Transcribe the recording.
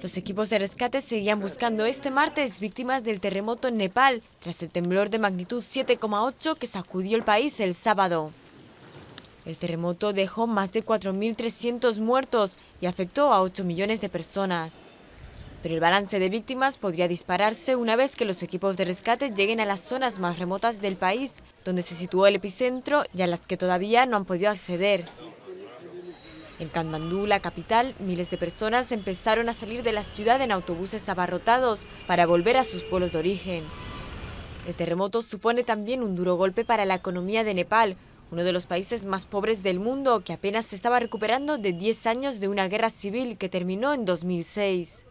Los equipos de rescate seguían buscando este martes víctimas del terremoto en Nepal, tras el temblor de magnitud 7,8 que sacudió el país el sábado. El terremoto dejó más de 4.300 muertos y afectó a 8 millones de personas. Pero el balance de víctimas podría dispararse una vez que los equipos de rescate lleguen a las zonas más remotas del país, donde se situó el epicentro y a las que todavía no han podido acceder. En Kathmandú, la capital, miles de personas empezaron a salir de la ciudad en autobuses abarrotados para volver a sus pueblos de origen. El terremoto supone también un duro golpe para la economía de Nepal, uno de los países más pobres del mundo que apenas se estaba recuperando de 10 años de una guerra civil que terminó en 2006.